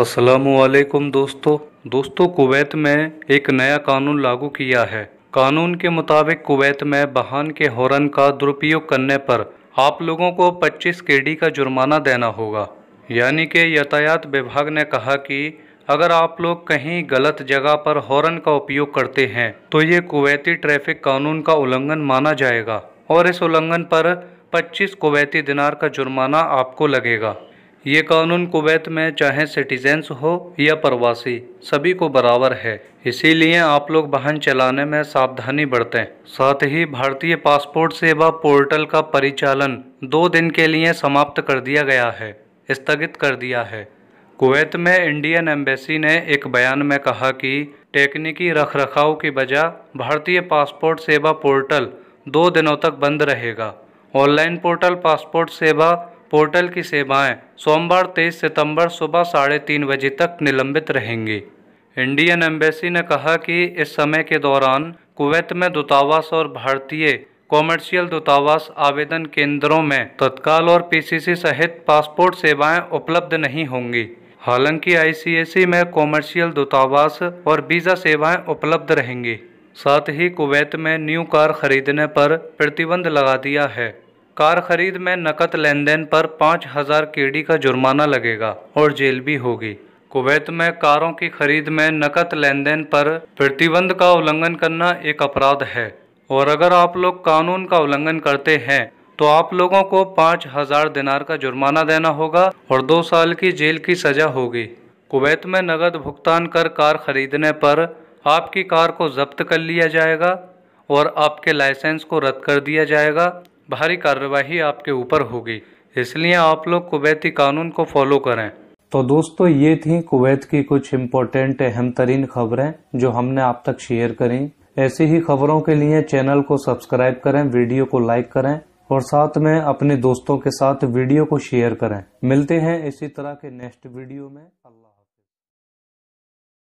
असलकुम दोस्तों दोस्तों कुवैत में एक नया कानून लागू किया है कानून के मुताबिक कुवैत में बहान के हॉर्न का दुरुपयोग करने पर आप लोगों को 25 डी का जुर्माना देना होगा यानी कि यातायात विभाग ने कहा कि अगर आप लोग कहीं गलत जगह पर हॉर्न का उपयोग करते हैं तो ये कुवैती ट्रैफिक कानून का उल्लंघन माना जाएगा और इस उल्लंघन पर पच्चीस कुवैती दिनार का जुर्माना आपको लगेगा ये कानून कुवैत में चाहे सिटीजन्स हो या प्रवासी सभी को बराबर है इसीलिए आप लोग वाहन चलाने में सावधानी बरतें साथ ही भारतीय पासपोर्ट सेवा पोर्टल का परिचालन दो दिन के लिए समाप्त कर दिया गया है स्थगित कर दिया है कुवैत में इंडियन एम्बेसी ने एक बयान में कहा कि तकनीकी रखरखाव की वजह भारतीय पासपोर्ट सेवा पोर्टल दो दिनों तक बंद रहेगा ऑनलाइन पोर्टल पासपोर्ट सेवा पोर्टल की सेवाएं सोमवार तेईस सितंबर सुबह साढ़े तीन बजे तक निलंबित रहेंगी इंडियन एम्बेसी ने कहा कि इस समय के दौरान कुवैत में दूतावास और भारतीय कॉमर्शियल दूतावास आवेदन केंद्रों में तत्काल और पीसीसी सहित पासपोर्ट सेवाएं उपलब्ध नहीं होंगी हालांकि आईसीएसई में कॉमर्शियल दूतावास और वीज़ा सेवाएं उपलब्ध रहेंगी साथ ही कुवैत में न्यू कार खरीदने पर प्रतिबंध लगा दिया है कार खरीद में नकद लेन देन पर पाँच हज़ार डी का जुर्माना लगेगा और जेल भी होगी कुवैत में कारों की खरीद में नकद लेन देन पर प्रतिबंध का उल्लंघन करना एक अपराध है और अगर आप लोग कानून का उल्लंघन करते हैं तो आप लोगों को पाँच हज़ार दिनार का जुर्माना देना होगा और दो साल की जेल की सज़ा होगी कुवैत में नकद भुगतान कर कार खरीदने पर आपकी कार को जब्त कर लिया जाएगा और आपके लाइसेंस को रद्द कर दिया जाएगा भारी कार्यवाही आपके ऊपर होगी इसलिए आप लोग कुवैती कानून को फॉलो करें तो दोस्तों ये थी कुवैत की कुछ इम्पोर्टेंट अहम तरीन खबरें जो हमने आप तक शेयर करी ऐसी ही खबरों के लिए चैनल को सब्सक्राइब करें वीडियो को लाइक करें और साथ में अपने दोस्तों के साथ वीडियो को शेयर करें मिलते हैं इसी तरह के नेक्स्ट वीडियो में